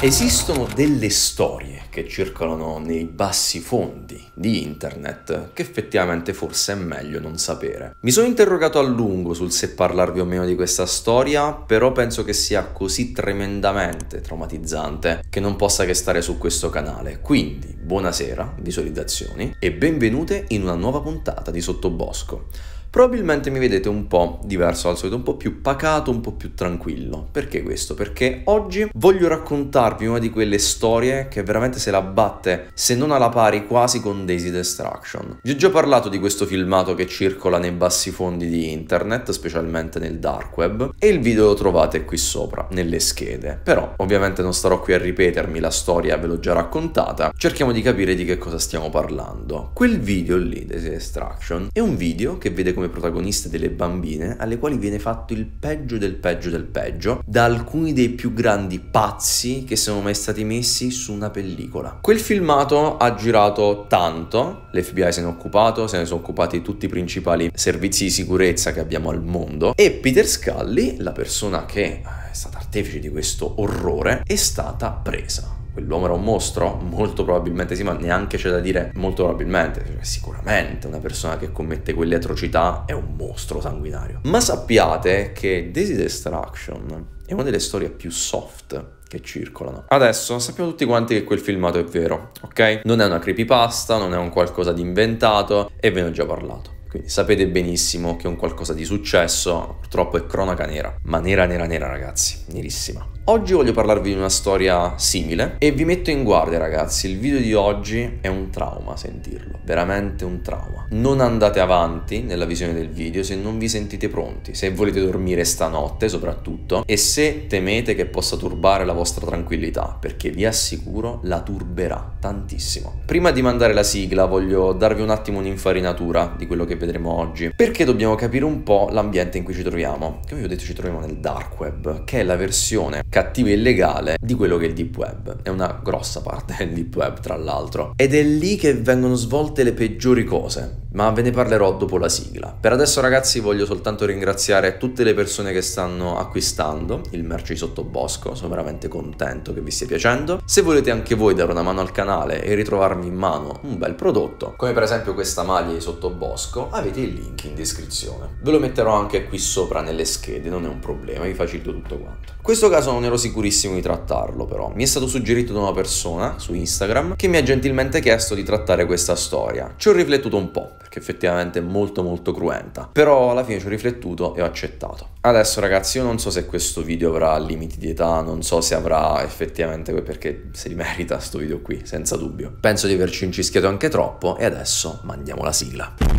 Esistono delle storie che circolano nei bassi fondi di internet che effettivamente forse è meglio non sapere. Mi sono interrogato a lungo sul se parlarvi o meno di questa storia, però penso che sia così tremendamente traumatizzante che non possa che stare su questo canale. Quindi, buonasera, visualizzazioni e benvenute in una nuova puntata di Sottobosco. Probabilmente mi vedete un po' diverso dal solito, un po' più pacato, un po' più tranquillo. Perché questo? Perché oggi voglio raccontarvi una di quelle storie che veramente se la batte, se non alla pari, quasi con Daisy Destruction. Vi ho già parlato di questo filmato che circola nei bassi fondi di internet, specialmente nel dark web, e il video lo trovate qui sopra, nelle schede. Però, ovviamente non starò qui a ripetermi, la storia ve l'ho già raccontata, cerchiamo di capire di che cosa stiamo parlando. Quel video lì, Daisy Destruction, è un video che vede come come protagoniste delle bambine, alle quali viene fatto il peggio del peggio del peggio da alcuni dei più grandi pazzi che sono mai stati messi su una pellicola. Quel filmato ha girato tanto, l'FBI se ne è occupato, se ne sono occupati tutti i principali servizi di sicurezza che abbiamo al mondo e Peter Scully, la persona che è stata artefice di questo orrore, è stata presa quell'uomo era un mostro? Molto probabilmente sì, ma neanche c'è da dire molto probabilmente, cioè, sicuramente una persona che commette quelle atrocità è un mostro sanguinario. Ma sappiate che Daisy Destruction è una delle storie più soft che circolano. Adesso sappiamo tutti quanti che quel filmato è vero, ok? Non è una creepypasta, non è un qualcosa di inventato e ve ne ho già parlato. Quindi sapete benissimo che un qualcosa di successo purtroppo è cronaca nera, ma nera nera nera ragazzi, nerissima. Oggi voglio parlarvi di una storia simile e vi metto in guardia ragazzi, il video di oggi è un trauma sentirlo, veramente un trauma. Non andate avanti nella visione del video se non vi sentite pronti, se volete dormire stanotte soprattutto e se temete che possa turbare la vostra tranquillità, perché vi assicuro la turberà tantissimo. Prima di mandare la sigla voglio darvi un attimo un'infarinatura di quello che vedete vedremo oggi, perché dobbiamo capire un po' l'ambiente in cui ci troviamo. Come vi ho detto ci troviamo nel dark web, che è la versione cattiva e illegale di quello che è il deep web. È una grossa parte del deep web, tra l'altro. Ed è lì che vengono svolte le peggiori cose ma ve ne parlerò dopo la sigla. Per adesso ragazzi voglio soltanto ringraziare tutte le persone che stanno acquistando il merce di sottobosco, sono veramente contento che vi stia piacendo. Se volete anche voi dare una mano al canale e ritrovarmi in mano un bel prodotto, come per esempio questa maglia di sottobosco, avete il link in descrizione. Ve lo metterò anche qui sopra nelle schede, non è un problema, vi facilito tutto quanto. In questo caso non ero sicurissimo di trattarlo però, mi è stato suggerito da una persona su Instagram che mi ha gentilmente chiesto di trattare questa storia. Ci ho riflettuto un po', che effettivamente è molto molto cruenta. Però alla fine ci ho riflettuto e ho accettato. Adesso ragazzi io non so se questo video avrà limiti di età, non so se avrà effettivamente perché se li merita sto video qui, senza dubbio. Penso di averci incischiato anche troppo e adesso mandiamo la sigla.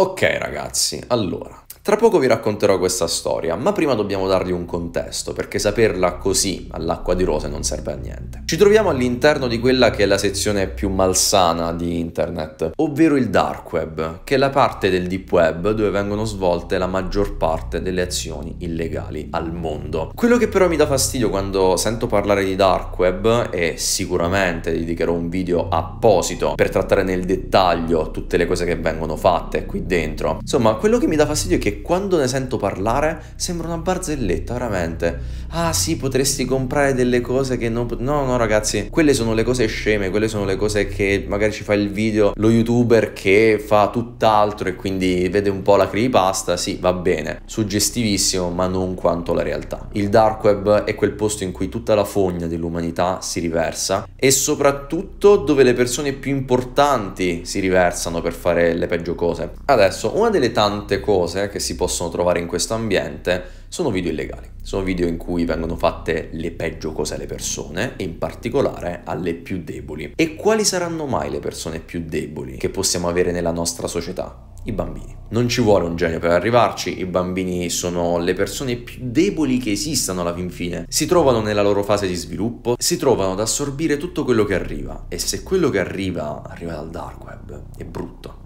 Ok ragazzi, allora, tra poco vi racconterò questa storia, ma prima dobbiamo dargli un contesto, perché saperla così all'acqua di rose non serve a niente. Ci troviamo all'interno di quella che è la sezione più malsana di internet, ovvero il dark web, che è la parte del deep web dove vengono svolte la maggior parte delle azioni illegali al mondo. Quello che però mi dà fastidio quando sento parlare di dark web, e sicuramente dedicherò un video apposito per trattare nel dettaglio tutte le cose che vengono fatte qui dentro, insomma quello che mi dà fastidio è che che quando ne sento parlare sembra una barzelletta, veramente. Ah sì, potresti comprare delle cose che non... No, no ragazzi, quelle sono le cose sceme, quelle sono le cose che magari ci fa il video lo youtuber che fa tutt'altro e quindi vede un po' la creepypasta, sì, va bene. Suggestivissimo, ma non quanto la realtà. Il dark web è quel posto in cui tutta la fogna dell'umanità si riversa e soprattutto dove le persone più importanti si riversano per fare le peggio cose. Adesso, una delle tante cose che si possono trovare in questo ambiente sono video illegali, sono video in cui vengono fatte le peggio cose alle persone in particolare alle più deboli. E quali saranno mai le persone più deboli che possiamo avere nella nostra società? I bambini. Non ci vuole un genio per arrivarci, i bambini sono le persone più deboli che esistano alla fin fine. Si trovano nella loro fase di sviluppo, si trovano ad assorbire tutto quello che arriva e se quello che arriva arriva dal dark web è brutto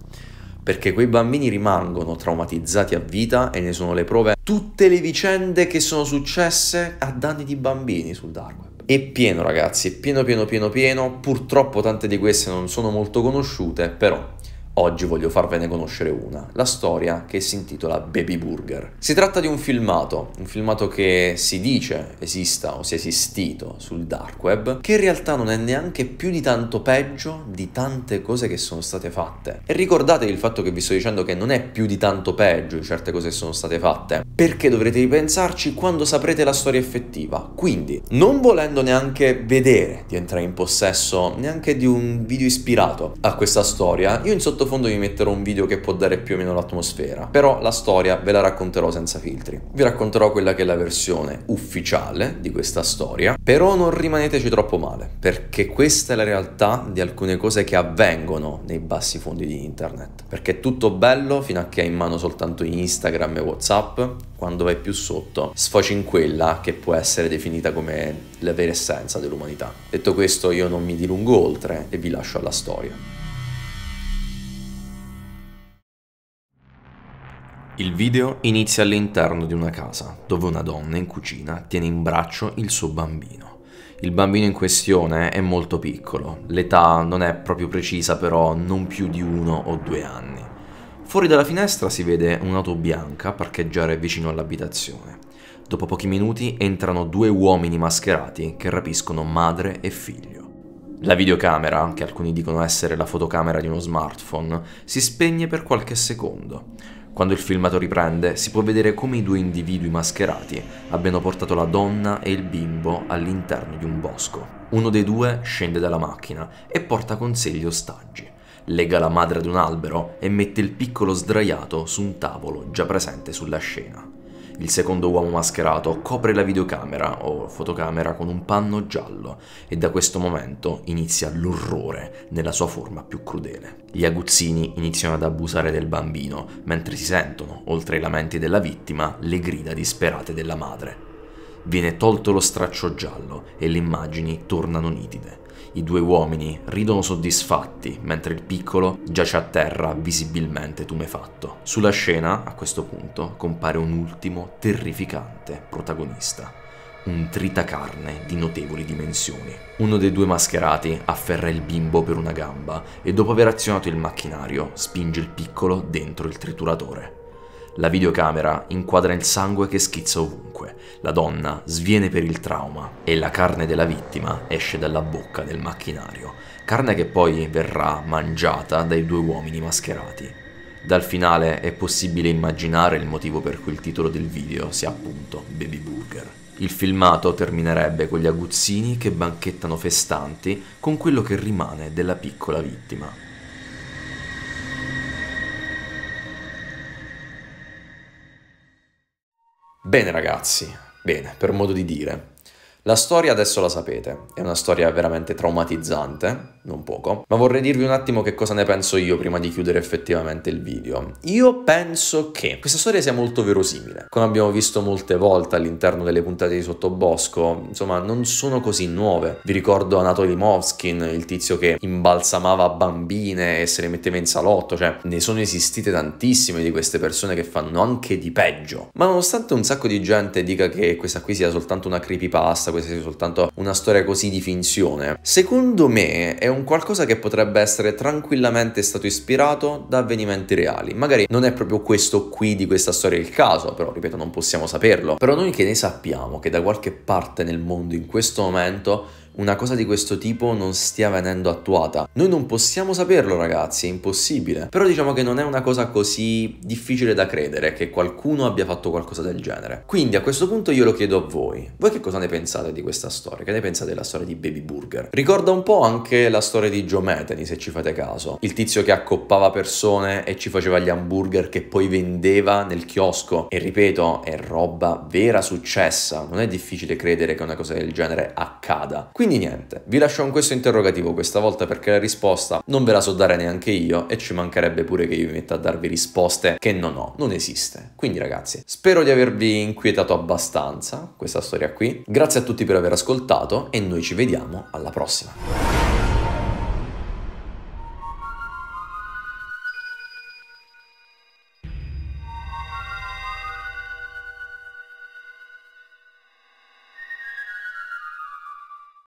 perché quei bambini rimangono traumatizzati a vita e ne sono le prove tutte le vicende che sono successe a danni di bambini sul dark web. È pieno ragazzi, è pieno pieno pieno pieno, purtroppo tante di queste non sono molto conosciute, però Oggi voglio farvene conoscere una, la storia che si intitola Baby Burger. Si tratta di un filmato, un filmato che si dice esista o sia esistito sul dark web, che in realtà non è neanche più di tanto peggio di tante cose che sono state fatte. E ricordatevi il fatto che vi sto dicendo che non è più di tanto peggio di certe cose che sono state fatte, perché dovrete ripensarci quando saprete la storia effettiva. Quindi, non volendo neanche vedere di entrare in possesso neanche di un video ispirato a questa storia, io in sotto sottofondo vi metterò un video che può dare più o meno l'atmosfera, però la storia ve la racconterò senza filtri. Vi racconterò quella che è la versione ufficiale di questa storia, però non rimaneteci troppo male, perché questa è la realtà di alcune cose che avvengono nei bassi fondi di internet, perché è tutto bello fino a che hai in mano soltanto Instagram e Whatsapp, quando vai più sotto sfoci in quella che può essere definita come la vera essenza dell'umanità. Detto questo io non mi dilungo oltre e vi lascio alla storia. Il video inizia all'interno di una casa, dove una donna in cucina tiene in braccio il suo bambino. Il bambino in questione è molto piccolo, l'età non è proprio precisa però non più di uno o due anni. Fuori dalla finestra si vede un'auto bianca parcheggiare vicino all'abitazione. Dopo pochi minuti entrano due uomini mascherati che rapiscono madre e figlio. La videocamera, che alcuni dicono essere la fotocamera di uno smartphone, si spegne per qualche secondo. Quando il filmato riprende, si può vedere come i due individui mascherati abbiano portato la donna e il bimbo all'interno di un bosco. Uno dei due scende dalla macchina e porta con sé gli ostaggi. Lega la madre ad un albero e mette il piccolo sdraiato su un tavolo già presente sulla scena. Il secondo uomo mascherato copre la videocamera o fotocamera con un panno giallo e da questo momento inizia l'orrore nella sua forma più crudele. Gli aguzzini iniziano ad abusare del bambino, mentre si sentono, oltre ai lamenti della vittima, le grida disperate della madre. Viene tolto lo straccio giallo e le immagini tornano nitide. I due uomini ridono soddisfatti mentre il piccolo giace a terra visibilmente tumefatto. Sulla scena, a questo punto, compare un ultimo terrificante protagonista. Un tritacarne di notevoli dimensioni. Uno dei due mascherati afferra il bimbo per una gamba e dopo aver azionato il macchinario spinge il piccolo dentro il trituratore. La videocamera inquadra il sangue che schizza ovunque, la donna sviene per il trauma e la carne della vittima esce dalla bocca del macchinario, carne che poi verrà mangiata dai due uomini mascherati. Dal finale è possibile immaginare il motivo per cui il titolo del video sia appunto Baby Burger. Il filmato terminerebbe con gli aguzzini che banchettano festanti con quello che rimane della piccola vittima. Bene ragazzi, bene, per modo di dire. La storia adesso la sapete, è una storia veramente traumatizzante, non poco, ma vorrei dirvi un attimo che cosa ne penso io prima di chiudere effettivamente il video. Io penso che questa storia sia molto verosimile, come abbiamo visto molte volte all'interno delle puntate di Sottobosco, insomma non sono così nuove. Vi ricordo Anatoly Movskin, il tizio che imbalsamava bambine e se le metteva in salotto, cioè ne sono esistite tantissime di queste persone che fanno anche di peggio. Ma nonostante un sacco di gente dica che questa qui sia soltanto una creepypasta, questa sia soltanto una storia così di finzione, secondo me è un qualcosa che potrebbe essere tranquillamente stato ispirato da avvenimenti reali. Magari non è proprio questo qui di questa storia il caso, però ripeto non possiamo saperlo. Però noi che ne sappiamo che da qualche parte nel mondo in questo momento una cosa di questo tipo non stia venendo attuata. Noi non possiamo saperlo ragazzi, è impossibile. Però diciamo che non è una cosa così difficile da credere che qualcuno abbia fatto qualcosa del genere. Quindi a questo punto io lo chiedo a voi. Voi che cosa ne pensate di questa storia? Che ne pensate della storia di Baby Burger? Ricorda un po' anche la storia di Joe Metheny se ci fate caso. Il tizio che accoppava persone e ci faceva gli hamburger che poi vendeva nel chiosco. E ripeto, è roba vera successa. Non è difficile credere che una cosa del genere accada. Quindi quindi niente, vi lascio con questo interrogativo questa volta perché la risposta non ve la so dare neanche io e ci mancherebbe pure che io mi metta a darvi risposte che non ho, non esiste. Quindi ragazzi, spero di avervi inquietato abbastanza questa storia qui. Grazie a tutti per aver ascoltato e noi ci vediamo alla prossima.